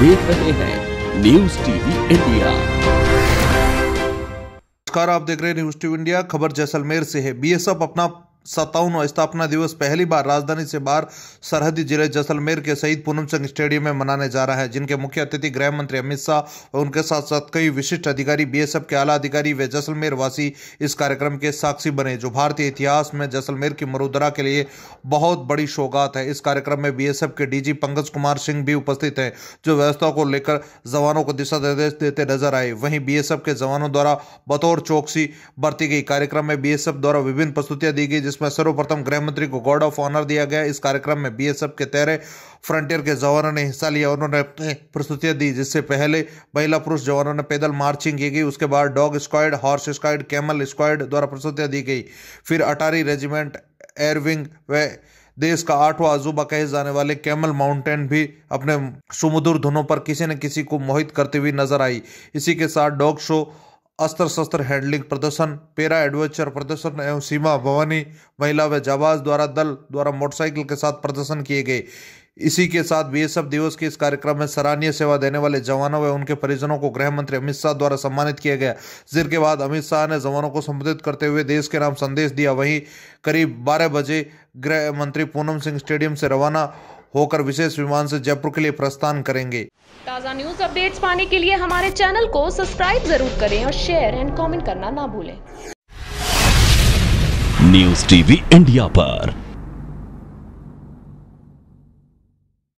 देख रहे हैं न्यूज टीवी इंडिया नमस्कार आप देख रहे हैं न्यूज टीवी इंडिया खबर जैसलमेर से है बीएसएफ अपना सत्तावन स्थापना दिवस पहली बार राजधानी से बाहर सरहदी जिले जैसलमेर के शहीद पूनम सिंह स्टेडियम में मनाने जा रहा है जिनके मुख्य अतिथि गृह मंत्री अमित शाह और उनके साथ साथ कई विशिष्ट अधिकारी बीएसएफ के आला अधिकारी व जैसलमेर वासी इस कार्यक्रम के साक्षी बने जो भारतीय इतिहास में जैसलमेर की मरुदरा के लिए बहुत बड़ी सौगात है इस कार्यक्रम में बी के डीजी पंकज कुमार सिंह भी उपस्थित हैं जो व्यवस्था को लेकर जवानों को दिशा निर्देश देते नजर आए वहीं बी के जवानों द्वारा बतौर चौकसी बरती गई कार्यक्रम में बी द्वारा विभिन्न प्रस्तुतियां दी गई जिस जिसमें सर्वप्रथम गृहमंत्री को गार्ड ऑफ ऑनर दिया गया इस कार्यक्रम में बीएसएफ के तैरे फ्रंटियर के जवानों ने हिस्सा लिया उन्होंने अपनी प्रस्तुतियां दी जिससे पहले महिला पुरुष जवानों ने पैदल मार्चिंग की गई उसके बाद dog squad horse squad camel squad द्वारा प्रस्तुतियाँ दी गई फिर अटारी रेजिमेंट एयरविंग व देश का आठवां अजूबा कहे जाने वाले कैमल माउंटेन भी अपने सुमधुर धुनों पर किसी न किसी को मोहित करती हुई नजर आई इसी के साथ डॉग शो अस्त्र शस्त्र हैंडलिंग प्रदर्शन पैरा एडवेंचर प्रदर्शन एवं सीमा भवानी महिला व जाबाज द्वारा दल द्वारा मोटरसाइकिल के साथ प्रदर्शन किए गए इसी के साथ बीएसएफ दिवस के इस कार्यक्रम में सराहनीय सेवा देने वाले जवानों व उनके परिजनों को गृह मंत्री अमित शाह द्वारा सम्मानित किया गया जिसके बाद अमित शाह ने जवानों को संबोधित करते हुए देश के नाम संदेश दिया वहीं करीब बारह बजे गृह मंत्री पूनम सिंह स्टेडियम से रवाना होकर विशेष विमान से जयपुर के लिए प्रस्थान करेंगे ताज़ा न्यूज अपडेट्स पाने के लिए हमारे चैनल को सब्सक्राइब जरूर करें और शेयर एंड कॉमेंट करना ना भूलें न्यूज टीवी इंडिया पर